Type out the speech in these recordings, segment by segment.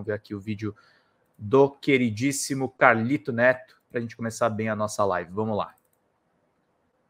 Vamos ver aqui o vídeo do queridíssimo Carlito Neto para a gente começar bem a nossa live. Vamos lá.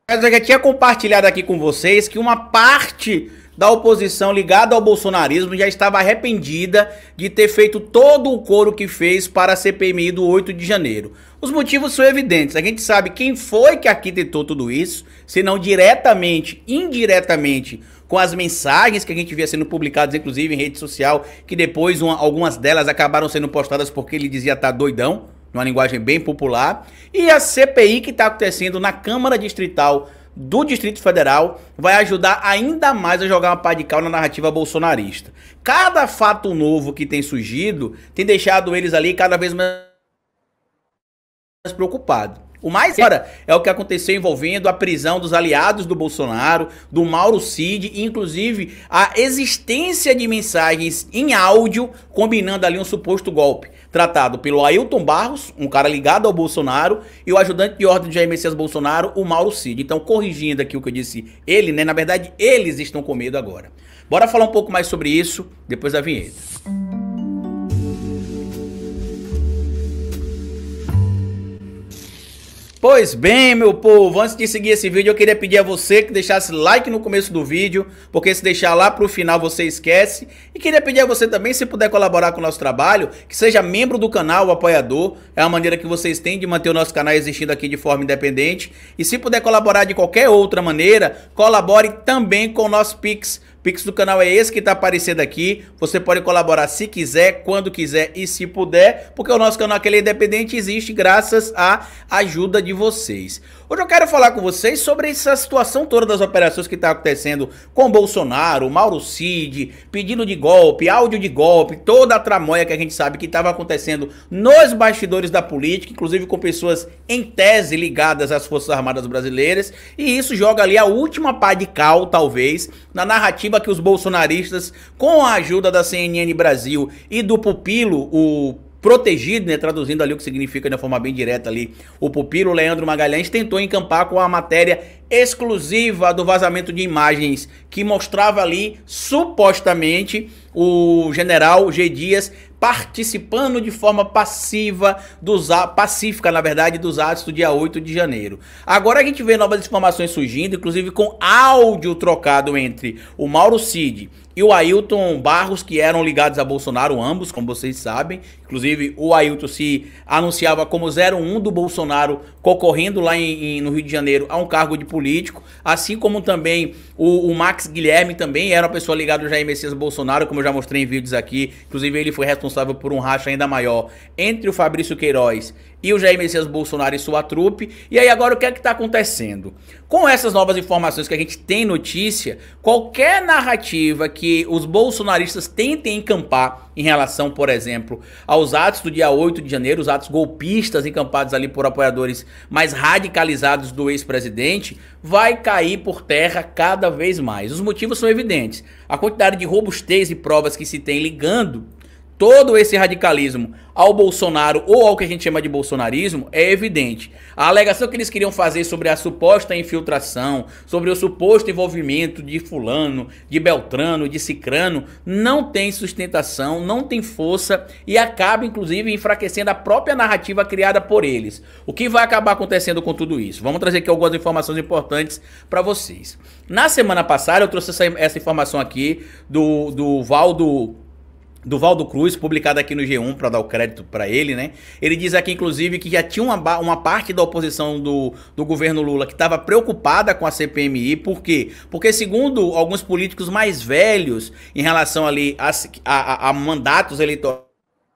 Eu já tinha compartilhado aqui com vocês que uma parte da oposição ligada ao bolsonarismo já estava arrependida de ter feito todo o coro que fez para a CPMI do 8 de janeiro. Os motivos são evidentes. A gente sabe quem foi que arquitetou tudo isso, se não diretamente, indiretamente, com as mensagens que a gente via sendo publicadas, inclusive em rede social, que depois uma, algumas delas acabaram sendo postadas porque ele dizia tá doidão, numa linguagem bem popular. E a CPI que está acontecendo na Câmara Distrital do Distrito Federal vai ajudar ainda mais a jogar uma pá de cal na narrativa bolsonarista. Cada fato novo que tem surgido tem deixado eles ali cada vez mais preocupados. O mais agora é o que aconteceu envolvendo a prisão dos aliados do Bolsonaro, do Mauro Cid, e inclusive a existência de mensagens em áudio combinando ali um suposto golpe tratado pelo Ailton Barros, um cara ligado ao Bolsonaro, e o ajudante de ordem de Jair Messias Bolsonaro, o Mauro Cid. Então, corrigindo aqui o que eu disse, ele, né? Na verdade, eles estão com medo agora. Bora falar um pouco mais sobre isso depois da vinheta. Pois bem, meu povo, antes de seguir esse vídeo, eu queria pedir a você que deixasse like no começo do vídeo, porque se deixar lá pro final você esquece. E queria pedir a você também, se puder colaborar com o nosso trabalho, que seja membro do canal, apoiador. É a maneira que vocês têm de manter o nosso canal existindo aqui de forma independente. E se puder colaborar de qualquer outra maneira, colabore também com o nosso Pix Pix do canal é esse que está aparecendo aqui. Você pode colaborar se quiser, quando quiser e se puder, porque o nosso canal Aquele é Independente existe graças à ajuda de vocês. Hoje eu quero falar com vocês sobre essa situação toda das operações que está acontecendo com Bolsonaro, Mauro Cid, pedido de golpe, áudio de golpe, toda a tramóia que a gente sabe que estava acontecendo nos bastidores da política, inclusive com pessoas em tese ligadas às Forças Armadas Brasileiras, e isso joga ali a última pá de cal, talvez, na narrativa que os bolsonaristas, com a ajuda da CNN Brasil e do pupilo, o protegido, né? Traduzindo ali o que significa de uma forma bem direta ali o pupilo, Leandro Magalhães tentou encampar com a matéria exclusiva do vazamento de imagens que mostrava ali supostamente o general G Dias participando de forma passiva dos pacífica, na verdade, dos atos do dia 8 de janeiro. Agora a gente vê novas informações surgindo, inclusive com áudio trocado entre o Mauro Cid e o Ailton Barros, que eram ligados a Bolsonaro, ambos, como vocês sabem. Inclusive, o Ailton se anunciava como 01 do Bolsonaro, concorrendo lá em, em, no Rio de Janeiro a um cargo de polícia político, assim como também o, o, Max Guilherme também era uma pessoa ligada ao Jair Messias Bolsonaro, como eu já mostrei em vídeos aqui. Inclusive, ele foi responsável por um racha ainda maior entre o Fabrício Queiroz e o Jair Messias Bolsonaro e sua trupe. E aí agora o que é que está acontecendo? Com essas novas informações que a gente tem notícia, qualquer narrativa que os bolsonaristas tentem encampar em relação, por exemplo, aos atos do dia 8 de janeiro, os atos golpistas encampados ali por apoiadores mais radicalizados do ex-presidente, vai cair por terra cada vez mais. Os motivos são evidentes. A quantidade de robustez e provas que se tem ligando todo esse radicalismo ao Bolsonaro ou ao que a gente chama de bolsonarismo é evidente. A alegação que eles queriam fazer sobre a suposta infiltração, sobre o suposto envolvimento de fulano, de Beltrano, de Cicrano, não tem sustentação, não tem força e acaba inclusive enfraquecendo a própria narrativa criada por eles. O que vai acabar acontecendo com tudo isso? Vamos trazer aqui algumas informações importantes para vocês. Na semana passada eu trouxe essa, essa informação aqui do, do Valdo do Valdo Cruz, publicado aqui no G1 para dar o crédito para ele, né? Ele diz aqui, inclusive, que já tinha uma, uma parte da oposição do, do governo Lula que estava preocupada com a CPMI, por quê? Porque, segundo alguns políticos mais velhos em relação ali a, a, a mandatos eleitorais,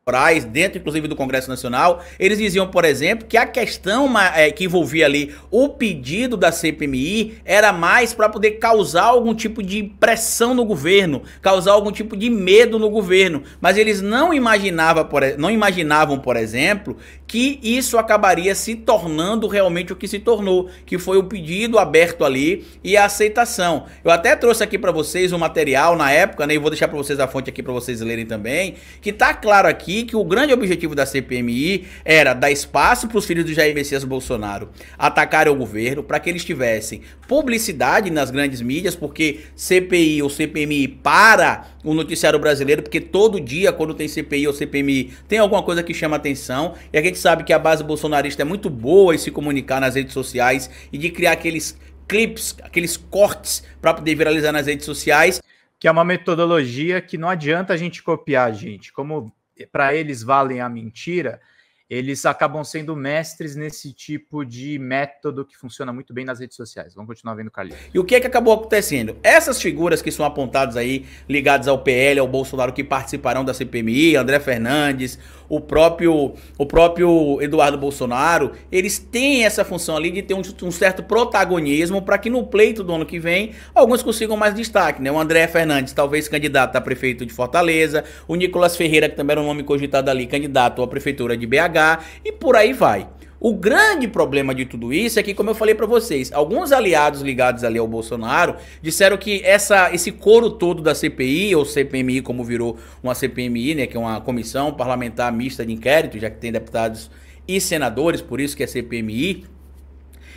Moraes, dentro inclusive do Congresso Nacional, eles diziam, por exemplo, que a questão eh, que envolvia ali o pedido da CPMI era mais para poder causar algum tipo de pressão no governo, causar algum tipo de medo no governo, mas eles não imaginavam, por, não imaginavam, por exemplo, que isso acabaria se tornando realmente o que se tornou, que foi o pedido aberto ali e a aceitação. Eu até trouxe aqui para vocês um material na época, né, e vou deixar para vocês a fonte aqui para vocês lerem também, que tá claro aqui aqui que o grande objetivo da CPMI era dar espaço para os filhos do Jair Messias Bolsonaro atacarem o governo para que eles tivessem publicidade nas grandes mídias, porque CPI ou CPMI para o noticiário brasileiro, porque todo dia quando tem CPI ou CPMI tem alguma coisa que chama atenção, e a gente sabe que a base bolsonarista é muito boa em se comunicar nas redes sociais e de criar aqueles clips, aqueles cortes para poder viralizar nas redes sociais. Que é uma metodologia que não adianta a gente copiar, gente. Como para eles valem a mentira, eles acabam sendo mestres nesse tipo de método que funciona muito bem nas redes sociais. Vamos continuar vendo o Carlinhos. E o que é que acabou acontecendo? Essas figuras que são apontadas aí, ligadas ao PL, ao Bolsonaro, que participarão da CPMI, André Fernandes, o próprio, o próprio Eduardo Bolsonaro, eles têm essa função ali de ter um, um certo protagonismo para que no pleito do ano que vem alguns consigam mais destaque, né? O André Fernandes, talvez candidato a prefeito de Fortaleza, o Nicolas Ferreira, que também era um nome cogitado ali, candidato à prefeitura de BH, e por aí vai. O grande problema de tudo isso é que, como eu falei para vocês, alguns aliados ligados ali ao Bolsonaro disseram que essa, esse coro todo da CPI, ou CPMI, como virou uma CPMI, né, que é uma comissão parlamentar mista de inquérito, já que tem deputados e senadores, por isso que é CPMI,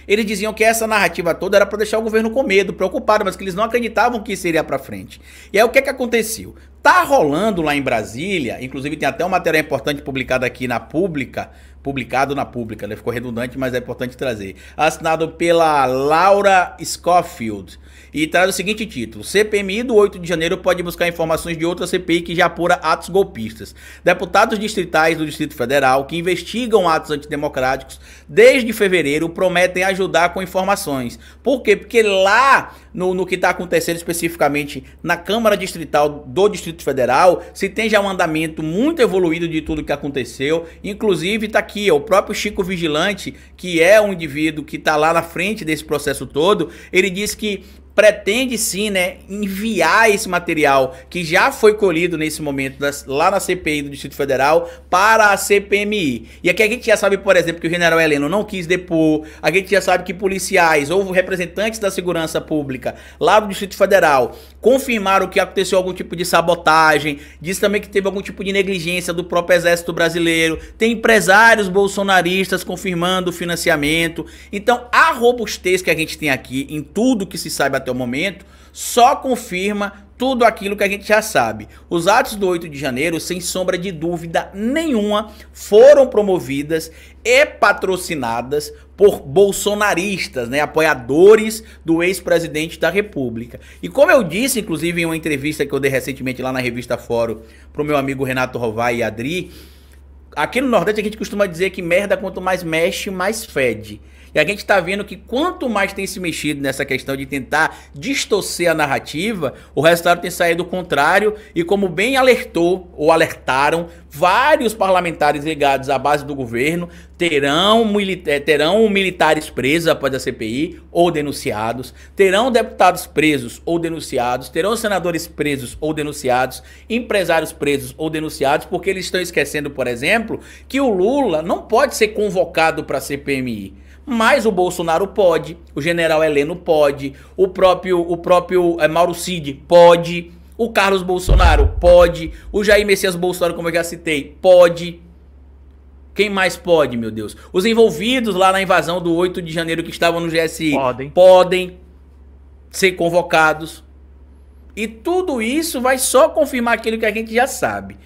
eles diziam que essa narrativa toda era para deixar o governo com medo, preocupado, mas que eles não acreditavam que seria para frente. E aí o que é que aconteceu? Tá rolando lá em Brasília, inclusive tem até uma matéria importante publicada aqui na Pública, publicado na Pública, né? ficou redundante, mas é importante trazer. Assinado pela Laura Schofield e traz o seguinte título: CPMI do 8 de janeiro pode buscar informações de outra CPI que já apura atos golpistas. Deputados distritais do Distrito Federal que investigam atos antidemocráticos desde fevereiro prometem ajudar com informações. Por quê? Porque lá no, no que está acontecendo especificamente na Câmara Distrital do Distrito Federal, se tem já um andamento muito evoluído de tudo que aconteceu. Inclusive, está aqui ó, o próprio Chico Vigilante, que é um indivíduo que está lá na frente desse processo todo, ele diz que pretende sim, né, enviar esse material que já foi colhido nesse momento das, lá na CPI do Distrito Federal para a CPMI. E aqui a gente já sabe, por exemplo, que o general Heleno não quis depor, a gente já sabe que policiais ou representantes da segurança pública lá do Distrito Federal confirmaram que aconteceu algum tipo de sabotagem, diz também que teve algum tipo de negligência do próprio Exército Brasileiro, tem empresários bolsonaristas confirmando o financiamento. Então, a robustez que a gente tem aqui em tudo que se sabe até até o momento, só confirma tudo aquilo que a gente já sabe. Os atos do 8 de janeiro, sem sombra de dúvida nenhuma, foram promovidas e patrocinadas por bolsonaristas, né, apoiadores do ex-presidente da República. E como eu disse, inclusive em uma entrevista que eu dei recentemente lá na revista Fórum para o meu amigo Renato Rovai e Adri, aqui no Nordeste a gente costuma dizer que merda quanto mais mexe, mais fede. E a gente está vendo que quanto mais tem se mexido nessa questão de tentar distorcer a narrativa, o resultado tem saído contrário e como bem alertou ou alertaram vários parlamentares ligados à base do governo terão, eh, terão militares presos após a CPI ou denunciados, terão deputados presos ou denunciados, terão senadores presos ou denunciados, empresários presos ou denunciados, porque eles estão esquecendo, por exemplo, que o Lula não pode ser convocado para a CPMI. Mas o Bolsonaro pode, o general Heleno pode, o próprio, o próprio é, Mauro Cid pode, o Carlos Bolsonaro pode, o Jair Messias Bolsonaro, como eu já citei, pode. Quem mais pode, meu Deus? Os envolvidos lá na invasão do 8 de janeiro que estavam no GSI podem, podem ser convocados. E tudo isso vai só confirmar aquilo que a gente já sabe.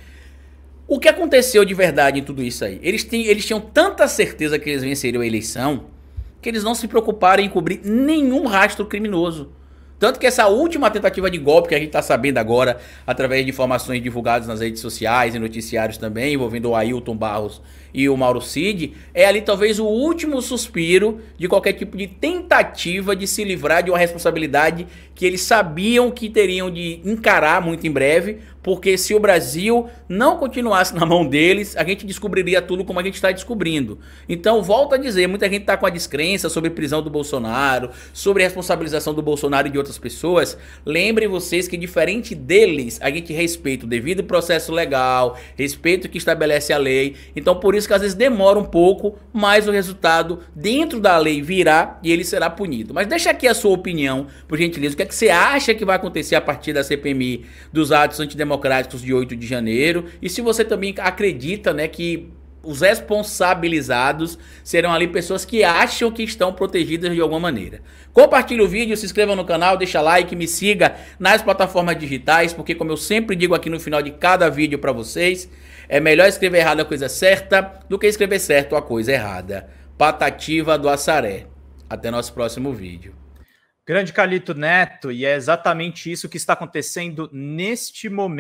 O que aconteceu de verdade em tudo isso aí? Eles, têm, eles tinham tanta certeza que eles venceriam a eleição que eles não se preocuparam em cobrir nenhum rastro criminoso. Tanto que essa última tentativa de golpe que a gente está sabendo agora, através de informações divulgadas nas redes sociais e noticiários também, envolvendo o Ailton Barros e o Mauro Cid, é ali talvez o último suspiro de qualquer tipo de tentativa de se livrar de uma responsabilidade que eles sabiam que teriam de encarar muito em breve, porque se o Brasil não continuasse na mão deles, a gente descobriria tudo como a gente está descobrindo. Então, volto a dizer, muita gente está com a descrença sobre prisão do Bolsonaro, sobre a responsabilização do Bolsonaro e de outras pessoas. Lembrem vocês que, diferente deles, a gente respeita o devido processo legal, respeita o que estabelece a lei. Então, por isso que às vezes demora um pouco, mas o resultado dentro da lei virá e ele será punido. Mas deixa aqui a sua opinião, por gentileza. O que é que você acha que vai acontecer a partir da CPMI dos atos antidemocráticos? democráticos de 8 de janeiro e se você também acredita, né, que os responsabilizados serão ali pessoas que acham que estão protegidas de alguma maneira. Compartilhe o vídeo, se inscreva no canal, deixa like, me siga nas plataformas digitais, porque como eu sempre digo aqui no final de cada vídeo para vocês, é melhor escrever errado a coisa certa do que escrever certo a coisa errada. Patativa do Assaré. Até nosso próximo vídeo. Grande Calito Neto, e é exatamente isso que está acontecendo neste momento.